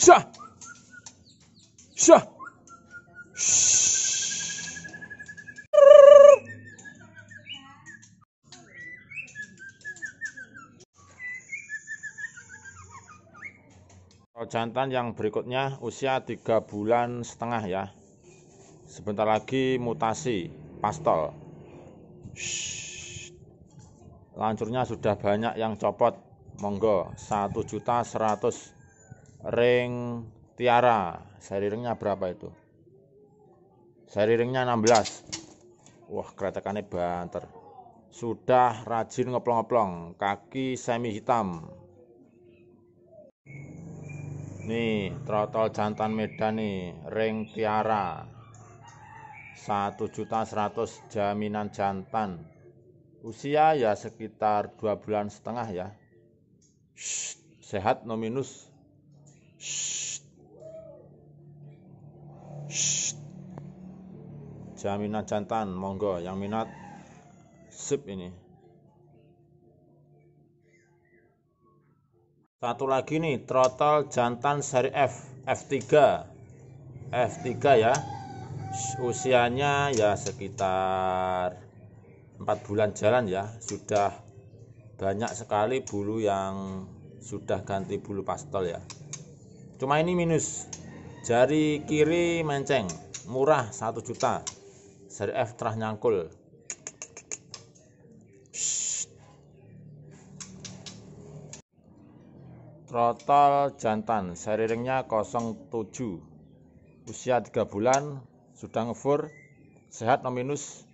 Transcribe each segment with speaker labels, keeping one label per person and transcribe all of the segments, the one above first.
Speaker 1: Syah. Kalau Jantan yang berikutnya usia 3 bulan setengah ya. Sebentar lagi mutasi pastol. Shhh. Lancurnya sudah banyak yang copot. Monggo 1 juta 100 ring tiara seri ringnya berapa itu seri ringnya 16 wah keretakannya banter sudah rajin ngeplong-ngeplong kaki semi hitam nih trotol jantan medan nih ring tiara 1 juta 100 jaminan jantan usia ya sekitar dua bulan setengah ya Shh, sehat nominus Jaminan jantan, monggo yang minat sip ini. Satu lagi nih, trotol jantan seri F, F3. F3 ya. Usianya ya sekitar 4 bulan jalan ya, sudah banyak sekali bulu yang sudah ganti bulu pastel ya cuma ini minus jari kiri menceng murah 1 juta seri F terah nyangkul trotol jantan seri ringnya 07 usia 3 bulan sudah ngefur sehat no minus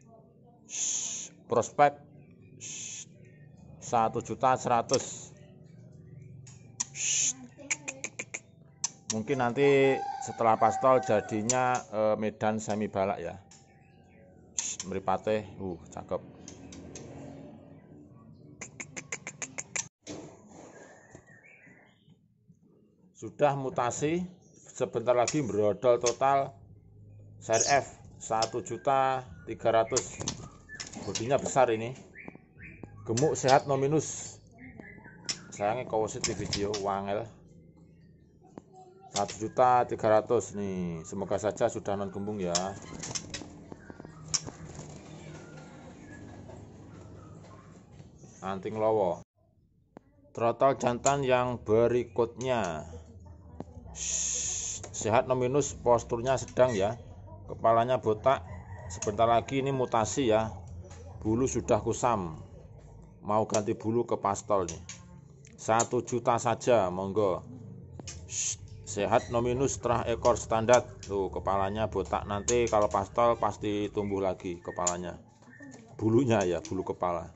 Speaker 1: prospek 1 juta 100 mungkin nanti setelah pastol jadinya uh, medan semi balak ya meripate uh cakep sudah mutasi sebentar lagi berodol total share F 1 juta 300 bodinya besar ini gemuk sehat nominus sayangnya kau di video wangel 1 juta 300 nih semoga saja sudah non gembung ya anting lowo trotol jantan yang berikutnya Shhh, sehat nominus posturnya sedang ya kepalanya botak sebentar lagi ini mutasi ya bulu sudah kusam mau ganti bulu ke pastol nih satu juta saja monggo Shhh sehat nominus terah ekor standar tuh kepalanya botak nanti kalau pastel pasti tumbuh lagi kepalanya bulunya ya bulu kepala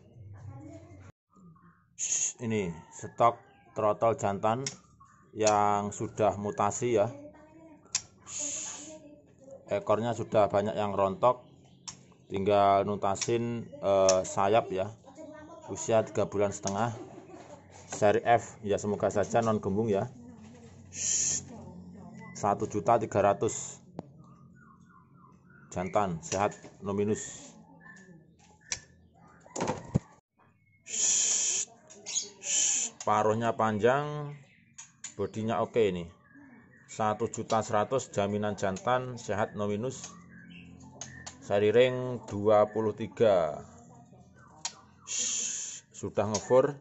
Speaker 1: Shh, ini stok trotol jantan yang sudah mutasi ya Shh, ekornya sudah banyak yang rontok tinggal nuntasin eh, sayap ya usia 3 bulan setengah seri F ya semoga saja non gembung ya satu juta tiga ratus jantan sehat nominus paruhnya panjang bodinya oke ini satu juta seratus jaminan jantan sehat nominus seri ring dua puluh tiga sudah ngefur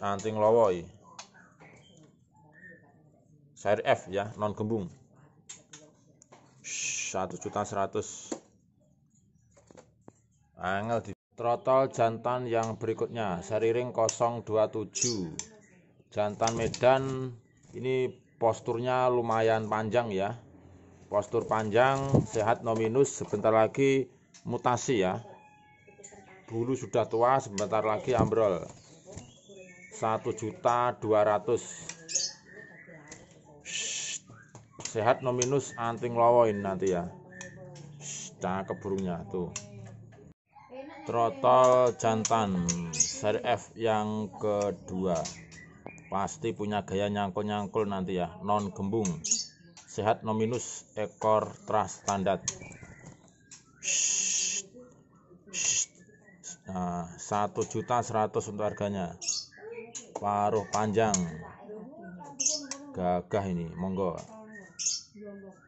Speaker 1: anting lowoi Seri F ya non gembung 1 juta 100 angel di trotol jantan yang berikutnya seri ring 027 jantan Medan ini posturnya lumayan panjang ya postur panjang sehat nominus sebentar lagi mutasi ya bulu sudah tua sebentar lagi ambrol 1 juta 200 sehat nominus anting lawoin nanti ya nah keburunya tuh trotol jantan seri F yang kedua pasti punya gaya nyangkul-nyangkul nanti ya non gembung sehat nominus ekor teras standar nah, satu juta seratus untuk harganya paruh panjang gagah ini monggo 違います。